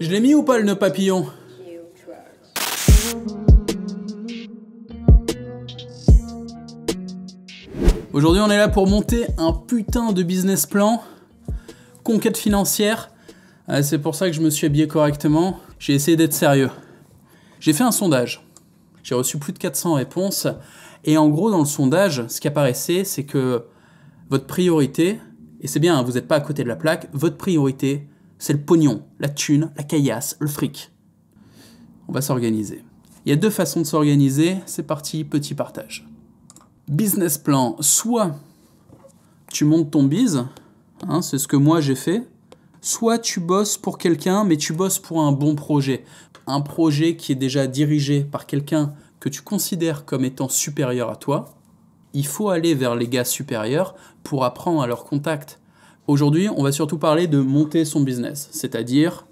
Je l'ai mis ou pas le nœud papillon Aujourd'hui on est là pour monter un putain de business plan, conquête financière. Euh, c'est pour ça que je me suis habillé correctement. J'ai essayé d'être sérieux. J'ai fait un sondage. J'ai reçu plus de 400 réponses. Et en gros, dans le sondage, ce qui apparaissait, c'est que votre priorité, et c'est bien, hein, vous n'êtes pas à côté de la plaque, votre priorité, c'est le pognon, la thune, la caillasse, le fric. On va s'organiser. Il y a deux façons de s'organiser, c'est parti, petit partage. Business plan, soit tu montes ton bise, hein, c'est ce que moi j'ai fait, soit tu bosses pour quelqu'un, mais tu bosses pour un bon projet. Un projet qui est déjà dirigé par quelqu'un que tu considères comme étant supérieur à toi. Il faut aller vers les gars supérieurs pour apprendre à leur contact Aujourd'hui, on va surtout parler de monter son business, c'est-à-dire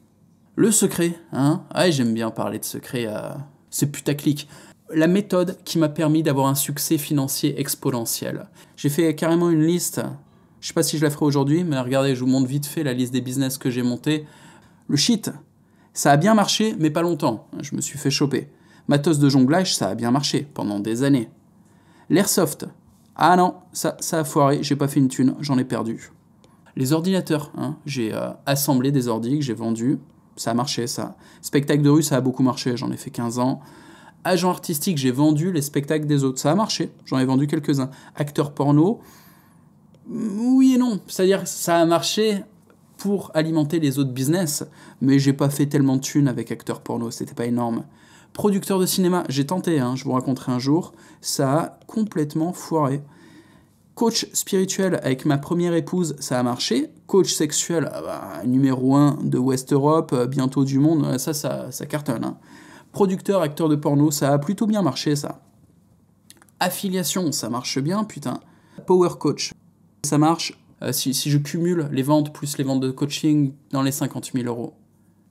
le secret. Hein ah, j'aime bien parler de secret euh, C'est putaclic. La méthode qui m'a permis d'avoir un succès financier exponentiel. J'ai fait carrément une liste. Je sais pas si je la ferai aujourd'hui, mais regardez, je vous montre vite fait la liste des business que j'ai monté. Le shit, ça a bien marché, mais pas longtemps. Je me suis fait choper. Matos de jonglage, ça a bien marché pendant des années. L'airsoft. Ah non, ça, ça a foiré, j'ai pas fait une thune, j'en ai perdu les ordinateurs. Hein. J'ai euh, assemblé des ordi que j'ai vendus. Ça a marché, ça. Spectacle de rue, ça a beaucoup marché. J'en ai fait 15 ans. Agent artistique, j'ai vendu les spectacles des autres. Ça a marché. J'en ai vendu quelques-uns. Acteur porno, mm, oui et non. C'est-à-dire, ça a marché pour alimenter les autres business, mais j'ai pas fait tellement de thunes avec acteur porno. C'était pas énorme. Producteur de cinéma, j'ai tenté, hein. je vous raconterai un jour. Ça a complètement foiré. Coach spirituel avec ma première épouse, ça a marché. Coach sexuel, ah bah, numéro 1 de West Europe, euh, bientôt du monde, ça, ça, cartonne. Hein. Producteur, acteur de porno, ça a plutôt bien marché, ça. Affiliation, ça marche bien, putain. Power coach, ça marche euh, si, je cumule les ventes plus les ventes de coaching dans les 50 000 euros.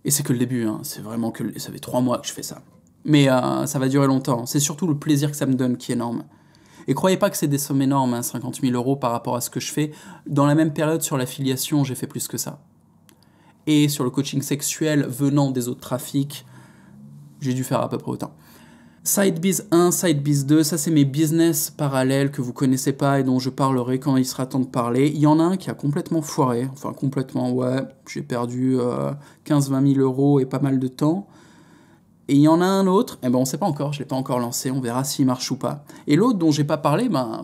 Et c'est que le début, hein, c'est vraiment que... Ça fait trois mois que je fais ça. Mais euh, ça va durer longtemps. Hein. C'est surtout le plaisir que ça me donne qui est énorme. Et croyez pas que c'est des sommes énormes, 50 hein, 000 euros par rapport à ce que je fais. Dans la même période, sur l'affiliation, j'ai fait plus que ça. Et sur le coaching sexuel venant des autres trafics, j'ai dû faire à peu près autant. Sidebiz 1, Sidebiz 2, ça c'est mes business parallèles que vous connaissez pas et dont je parlerai quand il sera temps de parler. Il y en a un qui a complètement foiré, enfin complètement, ouais, j'ai perdu 15-20 euh, 000 euros et pas mal de temps. Et il y en a un autre, eh ben on ne sait pas encore, je ne l'ai pas encore lancé, on verra s'il marche ou pas. Et l'autre dont j'ai pas parlé, ben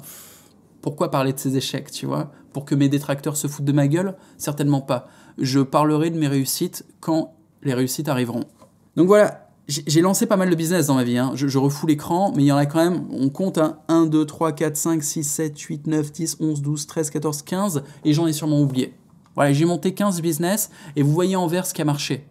pourquoi parler de ses échecs, tu vois Pour que mes détracteurs se foutent de ma gueule Certainement pas. Je parlerai de mes réussites quand les réussites arriveront. Donc voilà, j'ai lancé pas mal de business dans ma vie. Hein. Je, je l'écran, mais il y en a quand même, on compte 1, 2, 3, 4, 5, 6, 7, 8, 9, 10, 11, 12, 13, 14, 15, et j'en ai sûrement oublié. Voilà, j'ai monté 15 business, et vous voyez en vert ce qui a marché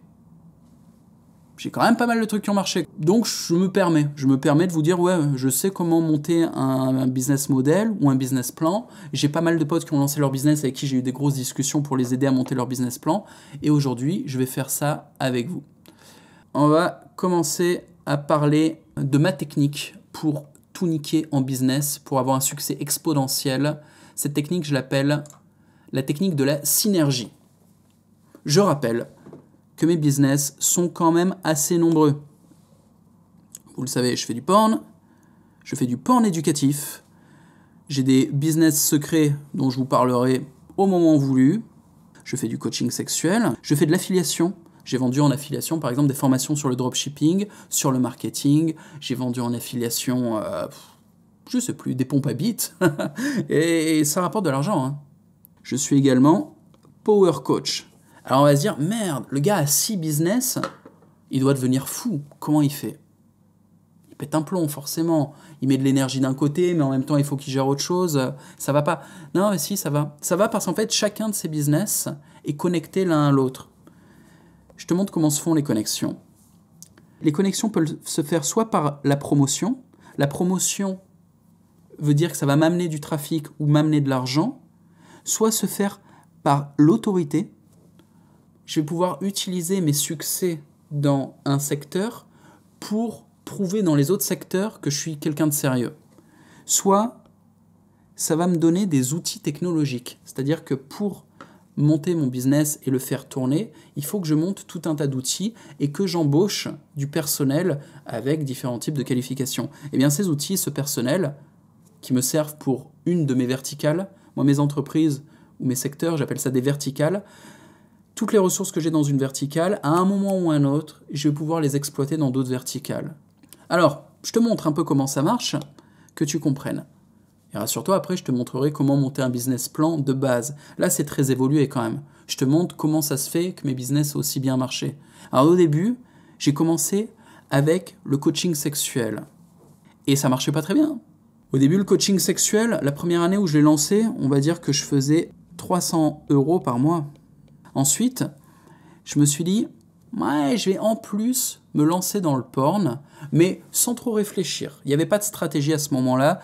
j'ai quand même pas mal de trucs qui ont marché. Donc je me permets, je me permets de vous dire, ouais, je sais comment monter un, business model ou un business plan. J'ai pas mal de potes qui ont lancé leur business avec qui j'ai eu des grosses discussions pour les aider à monter leur business plan. Et aujourd'hui, je vais faire ça avec vous. On va commencer à parler de ma technique pour tout niquer en business, pour avoir un succès exponentiel. Cette technique, je l'appelle la technique de la synergie. Je rappelle, que mes business sont quand même assez nombreux. Vous le savez, je fais du porn, je fais du porn éducatif, j'ai des business secrets dont je vous parlerai au moment voulu, je fais du coaching sexuel, je fais de l'affiliation. J'ai vendu en affiliation, par exemple, des formations sur le dropshipping, sur le marketing. J'ai vendu en affiliation, euh, je sais plus, des pompes à bites. et ça rapporte de l'argent. Hein. Je suis également power coach. Alors on va se dire, merde, le gars a six business, il doit devenir fou. Comment il fait Il pète un plomb, forcément. Il met de l'énergie d'un côté, mais en même temps, il faut qu'il gère autre chose. Ça va pas. Non, mais si, ça va. Ça va parce qu'en fait, chacun de ces business est connecté l'un à l'autre. Je te montre comment se font les connexions. Les connexions peuvent se faire soit par la promotion. La promotion veut dire que ça va m'amener du trafic ou m'amener de l'argent. Soit se faire par l'autorité je vais pouvoir utiliser mes succès dans un secteur pour prouver dans les autres secteurs que je suis quelqu'un de sérieux. Soit ça va me donner des outils technologiques, c'est-à-dire que pour monter mon business et le faire tourner, il faut que je monte tout un tas d'outils et que j'embauche du personnel avec différents types de qualifications. Et eh bien ces outils, ce personnel, qui me servent pour une de mes verticales, moi mes entreprises ou mes secteurs, j'appelle ça des verticales, toutes les ressources que j'ai dans une verticale, à un moment ou un autre, je vais pouvoir les exploiter dans d'autres verticales. Alors, je te montre un peu comment ça marche, que tu comprennes. Et rassure-toi, après, je te montrerai comment monter un business plan de base. Là, c'est très évolué quand même. Je te montre comment ça se fait que mes business aient aussi bien marché. Alors, au début, j'ai commencé avec le coaching sexuel. Et ça marchait pas très bien. Au début, le coaching sexuel, la première année où je l'ai lancé, on va dire que je faisais 300 euros par mois. Ensuite, je me suis dit, ouais, je vais en plus me lancer dans le porn, mais sans trop réfléchir. Il n'y avait pas de stratégie à ce moment-là.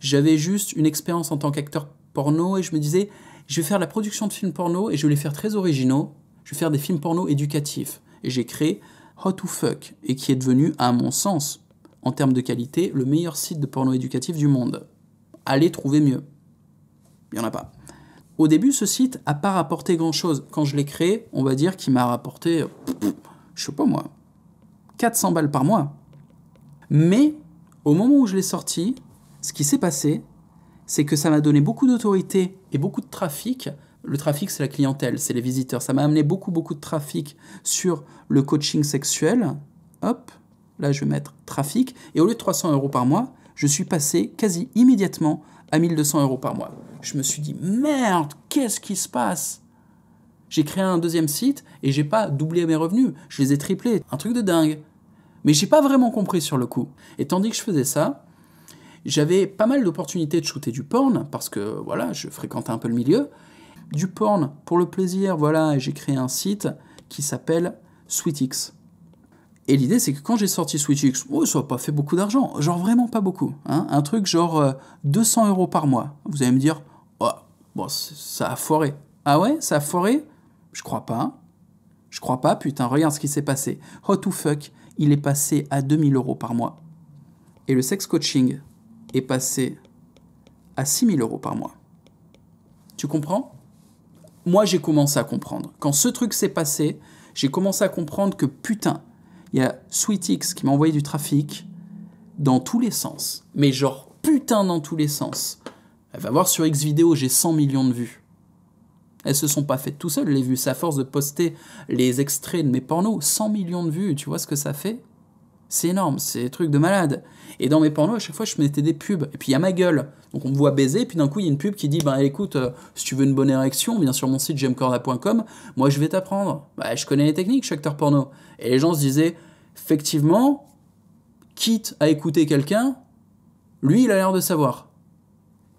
J'avais juste une expérience en tant qu'acteur porno et je me disais, je vais faire la production de films porno et je vais les faire très originaux. Je vais faire des films porno éducatifs. Et j'ai créé Hot to Fuck, et qui est devenu, à mon sens, en termes de qualité, le meilleur site de porno éducatif du monde. Allez trouver mieux. Il n'y en a pas. Au début, ce site n'a pas rapporté grand-chose. Quand je l'ai créé, on va dire qu'il m'a rapporté, euh, je sais pas moi, 400 balles par mois. Mais au moment où je l'ai sorti, ce qui s'est passé, c'est que ça m'a donné beaucoup d'autorité et beaucoup de trafic. Le trafic, c'est la clientèle, c'est les visiteurs. Ça m'a amené beaucoup, beaucoup de trafic sur le coaching sexuel. Hop, là, je vais mettre trafic. Et au lieu de 300 euros par mois, je suis passé quasi immédiatement à 1200 euros par mois je me suis dit merde, qu'est-ce qui se passe J'ai créé un deuxième site et j'ai pas doublé mes revenus, je les ai triplés, un truc de dingue. Mais j'ai pas vraiment compris sur le coup. Et tandis que je faisais ça, j'avais pas mal d'opportunités de shooter du porn parce que voilà, je fréquentais un peu le milieu. Du porn pour le plaisir, voilà, j'ai créé un site qui s'appelle SweetX. Et l'idée, c'est que quand j'ai sorti SweetX, oh, ça n'a pas fait beaucoup d'argent. Genre vraiment pas beaucoup. Hein. un truc genre 200 euh, euros par mois. Vous allez me dire, Bon, ça a foiré. Ah ouais, ça a foiré Je crois pas. Je crois pas, putain, regarde ce qui s'est passé. Oh, to fuck, il est passé à 2000 euros par mois. Et le sex coaching est passé à 6000 euros par mois. Tu comprends Moi, j'ai commencé à comprendre. Quand ce truc s'est passé, j'ai commencé à comprendre que putain, il y a SweetX qui m'a envoyé du trafic dans tous les sens. Mais genre, putain, dans tous les sens. Elle va voir sur X vidéo, j'ai 100 millions de vues. Elles se sont pas faites tout seules, les vues. C'est à force de poster les extraits de mes pornos. 100 millions de vues, tu vois ce que ça fait C'est énorme, c'est des trucs de malade. Et dans mes pornos, à chaque fois, je mettais des pubs. Et puis, il y a ma gueule. Donc, on me voit baiser. puis, d'un coup, il y a une pub qui dit Ben écoute, euh, si tu veux une bonne érection, viens sur mon site j'aimecorda.com, Moi, je vais t'apprendre. Bah, je connais les techniques, je suis acteur porno. Et les gens se disaient Effectivement, quitte à écouter quelqu'un, lui, il a l'air de savoir.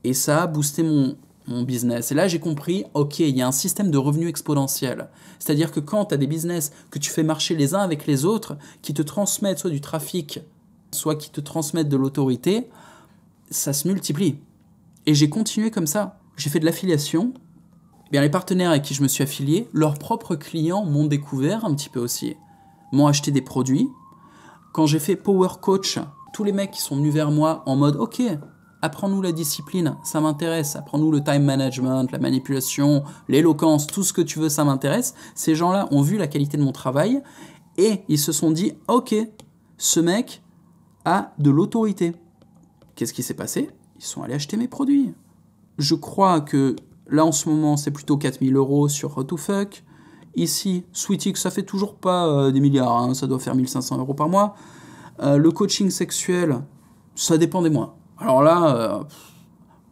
Et ça a boosté mon, mon business. Et là, j'ai compris, ok, il y a un système de revenus exponentiel. C'est-à-dire que quand tu as des business que tu fais marcher les uns avec les autres, qui te transmettent soit du trafic, soit qui te transmettent de l'autorité, ça se multiplie. Et j'ai continué comme ça. J'ai fait de l'affiliation. Eh bien, les partenaires avec qui je me suis affilié, leurs propres clients m'ont découvert un petit peu aussi, m'ont acheté des produits. Quand j'ai fait Power Coach, tous les mecs qui sont venus vers moi en mode, ok, apprends-nous la discipline, ça m'intéresse, apprends-nous le time management, la manipulation, l'éloquence, tout ce que tu veux, ça m'intéresse. Ces gens-là ont vu la qualité de mon travail et ils se sont dit, ok, ce mec a de l'autorité. Qu'est-ce qui s'est passé Ils sont allés acheter mes produits. Je crois que là en ce moment c'est plutôt 4000 euros sur what to Fuck. Ici, Sweetie, ça fait toujours pas euh, des milliards, hein. ça doit faire 1500 euros par mois. Euh, le coaching sexuel, ça dépend des mois alors là, euh,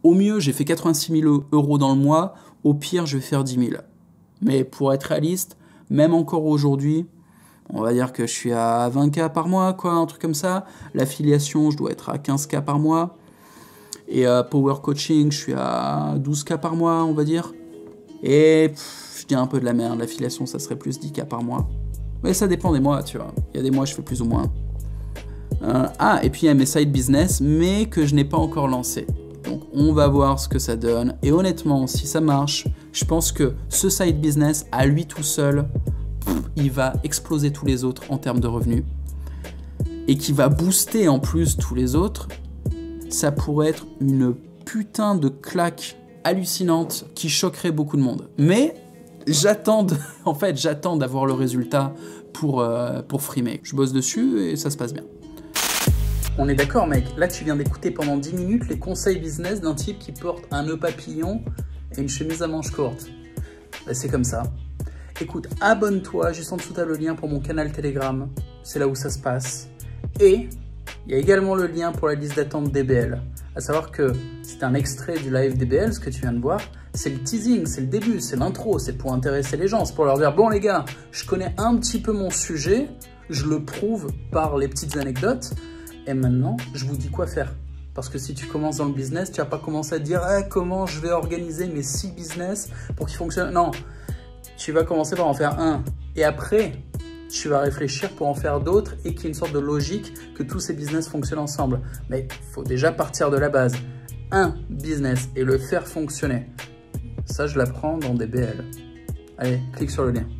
au mieux, j'ai fait 86 000 euros dans le mois. Au pire, je vais faire 10 000. Mais pour être réaliste, même encore aujourd'hui, on va dire que je suis à 20K par mois, quoi, un truc comme ça. L'affiliation, je dois être à 15K par mois. Et euh, Power Coaching, je suis à 12K par mois, on va dire. Et je dis un peu de la merde, l'affiliation, ça serait plus 10K par mois. Mais ça dépend des mois, tu vois. Il y a des mois, je fais plus ou moins. Euh, ah, et puis il y a mes side business, mais que je n'ai pas encore lancé. Donc on va voir ce que ça donne. Et honnêtement, si ça marche, je pense que ce side business, à lui tout seul, il va exploser tous les autres en termes de revenus. Et qui va booster en plus tous les autres. Ça pourrait être une putain de claque hallucinante qui choquerait beaucoup de monde. Mais j'attends, en fait, j'attends d'avoir le résultat pour, euh, pour frimer. Je bosse dessus et ça se passe bien. On est d'accord, mec. Là, tu viens d'écouter pendant 10 minutes les conseils business d'un type qui porte un nœud papillon et une chemise à manches courtes. Bah, c'est comme ça. Écoute, abonne-toi juste en dessous, as le lien pour mon canal Telegram. C'est là où ça se passe. Et il y a également le lien pour la liste d'attente DBL. À savoir que c'est un extrait du live DBL, ce que tu viens de voir. C'est le teasing, c'est le début, c'est l'intro, c'est pour intéresser les gens, c'est pour leur dire bon les gars, je connais un petit peu mon sujet, je le prouve par les petites anecdotes. Et maintenant, je vous dis quoi faire. Parce que si tu commences dans le business, tu n'as pas commencé à dire eh, comment je vais organiser mes six business pour qu'ils fonctionnent. Non, tu vas commencer par en faire un. Et après, tu vas réfléchir pour en faire d'autres et qu'il y ait une sorte de logique que tous ces business fonctionnent ensemble. Mais il faut déjà partir de la base. Un business et le faire fonctionner. Ça, je l'apprends dans des BL. Allez, clique sur le lien.